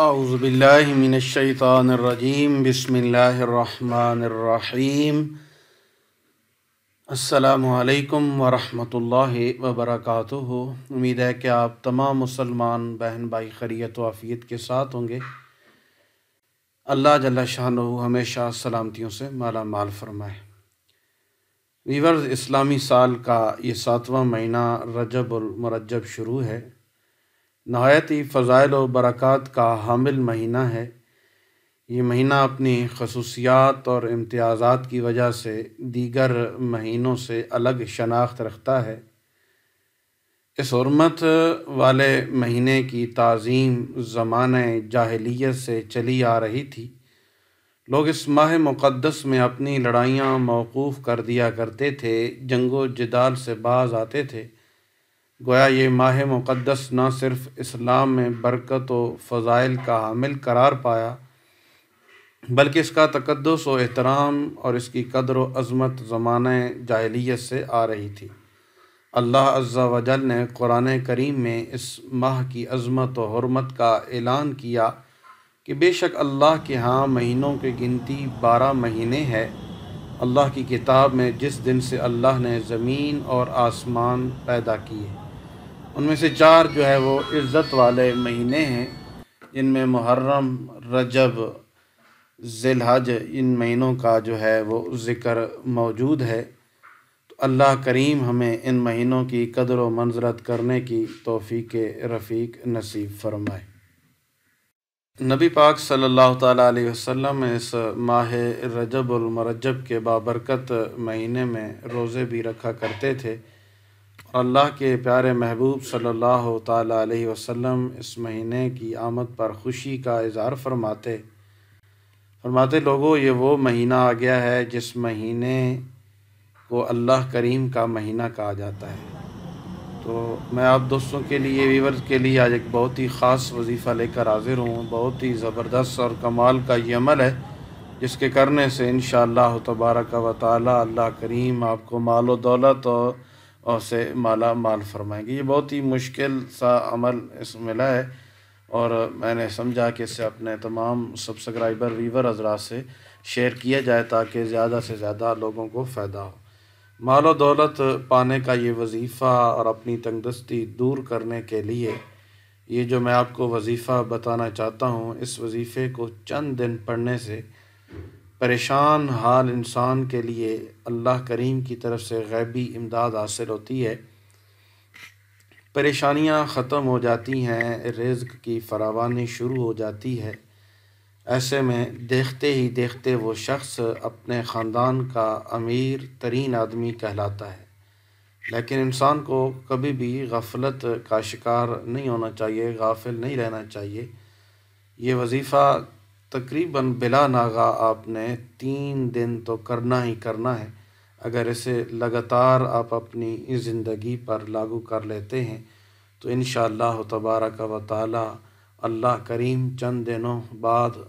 अज़बिल्लिमिनशैतरजीम बसमीम अल्लाम वरहमतुल्लाह वबरकत उम्मीद है कि आप तमाम मुसलमान बहन भाई खरीत वाफ़ियत के साथ होंगे अल्लाह जल्ला शाह हमेशा सलामतीयों से माला माल फरमाए वीवर्स इस्लामी साल का ये सातवां महीना रजब शुरू है नहायत ही फ़ज़ाइल व बरक़ात का हामिल महीना है ये महीना अपनी खसूसियात और इम्तियाज़ात की वजह से दीगर महीनों से अलग शनाख्त रखता है इस हरमत वाले महीने की तज़ीम ज़मान जाहलीत से चली आ रही थी लोग इस माह मुक़दस में अपनी लड़ाइयाँ मौकूफ़ कर दिया करते थे जंगो जदाल से बाज आते थे गोया ये माह मुक़दस न सिर्फ इस्लाम में बरकत व फ़ज़ाइल का हामिल करार पाया बल्कि इसका तकदस व एहतराम और इसकी कदर व अज़मत ज़माना जाहलीत से आ रही थी अल्लाह अज्जा वजल ने कुरान करीम में इस माह की अज़मत व हरमत का ऐलान किया कि बेशक अल्लाह के यहाँ महीनों की गिनती बारह महीने है अल्लाह की किताब में जिस दिन से अल्लाह ने ज़मीन और आसमान पैदा किए उनमें से चार जो है वो इज़्ज़त वाले महीने हैं जिनमें मुहर्रम रजब जिलहज इन महीनों का जो है वो ज़िक्र मौजूद है तो अल्लाह करीम हमें इन महीनों की कदर व मंजरत करने की तोफ़ी के रफ़ीक नसीब फरमाए नबी पाक सल्लल्लाहु अलैहि वसल्लम इस माह रजब और मरजब के बाबरकत महीने में रोज़े भी रखा करते थे अल्लाह के प्यारे महबूब सल्लल्लाहु अलैहि वसल्लम इस महीने की आमद पर खुशी का इजहार फरमाते फरमाते लोगों ये वो महीना आ गया है जिस महीने को अल्लाह करीम का महीना कहा जाता है तो मैं आप दोस्तों के लिए वीवर के लिए आज एक बहुत ही ख़ास वजीफ़ा लेकर हाजिर हूँ बहुत ही ज़बरदस्त और कमाल का ये अमल है जिसके करने से इन तबारक व ताली अल्लाह करीम आपको माल दौलत और और से माला माल फरमाएंगे ये बहुत ही मुश्किल सा अमल इस मिला है और मैंने समझा कि इसे अपने तमाम सब्सक्राइबर वीवर हजरा से शेयर किया जाए ताकि ज़्यादा से ज़्यादा लोगों को फ़ायदा हो मालो दौलत पाने का ये वजीफ़ा और अपनी तंगदस्ती दूर करने के लिए ये जो मैं आपको वजीफ़ा बताना चाहता हूँ इस वजीफ़े को चंद दिन पढ़ने से परेशान हाल इंसान के लिए अल्लाह करीम की तरफ से गैबी इमदाद हासिल होती है परेशानियां ख़त्म हो जाती हैं रिज्क की फरावानी शुरू हो जाती है ऐसे में देखते ही देखते वो शख्स अपने ख़ानदान का अमीर तरीन आदमी कहलाता है लेकिन इंसान को कभी भी गफलत का शिकार नहीं होना चाहिए गाफिल नहीं रहना चाहिए ये वजीफ़ा तकरीबन बिला नागा आपने तीन दिन तो करना ही करना है अगर इसे लगातार आप अपनी ज़िंदगी पर लागू कर लेते हैं तो इन तबारक व अल्लाह करीम चंद दिनों बाद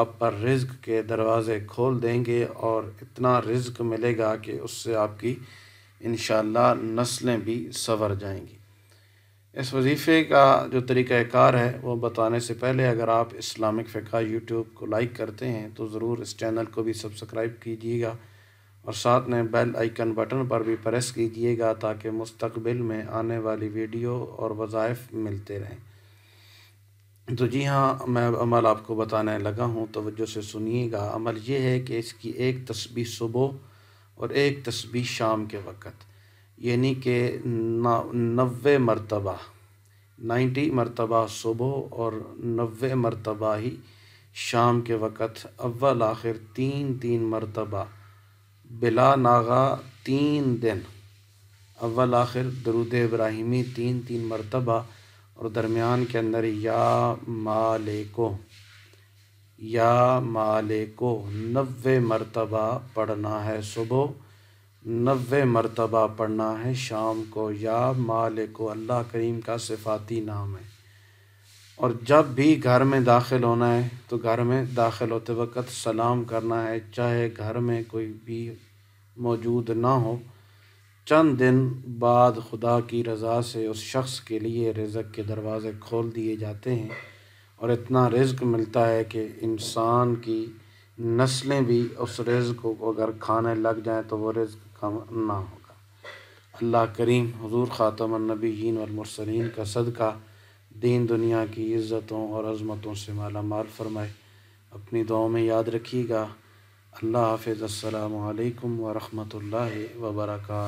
आप पर रिज्क के दरवाज़े खोल देंगे और इतना रिज्क मिलेगा कि उससे आपकी इन नस्लें भी संवर जाएंगी इस वजीफ़े का जो तरीक़ाकार है वो बताने से पहले अगर आप इस्लामिक फ़िका यूट्यूब को लाइक करते हैं तो ज़रूर इस चैनल को भी सब्सक्राइब कीजिएगा और साथ में बेल आइकन बटन पर भी प्रेस कीजिएगा ताकि मुस्तबिल में आने वाली वीडियो और वज़ाइफ मिलते रहें तो जी हाँ मैं अमल आपको बताने लगा हूँ तोज्जो से सुनिएगा अमल ये है कि इसकी एक तस्बी सुबह और एक तस्बी शाम के वक़्त यानी कि नवे मरतबा नाइन्टी मरतबा सुबह और नवे मरतबा ही शाम के वक़्त अव्वल आखिर तीन तीन मरतबा बिला नागा तीन दिन अव्वल आखिर दरुद इब्राहिमी तीन तीन मरतबा और दरमियान के अंदर या को या को नवे मरतबा पढ़ना है सुबह नवे मरतबा पढ़ना है शाम को या मालिक अल्लाह करीम का सिफाती नाम है और जब भी घर में दाखिल होना है तो घर में दाखिल होते वक्त सलाम करना है चाहे घर में कोई भी मौजूद ना हो चंद दिन बाद खुदा की रज़ा से उस शख्स के लिए रिज़क के दरवाज़े खोल दिए जाते हैं और इतना रिज्क मिलता है कि इंसान की नस्लें भी उस रिज़ को अगर खाने लग जाएँ तो वो रिज़ कम ना होगा अल्लाह करीम हजूर ख़ातमनबीन वमरसलिन का सदका दीन दुनिया की इज़्ज़तों और अज़मतों से माला माल फरमाए अपनी दुआ में याद रखिएगा अल्लाह हाफिज़ अल्लाम वरहमल वर्का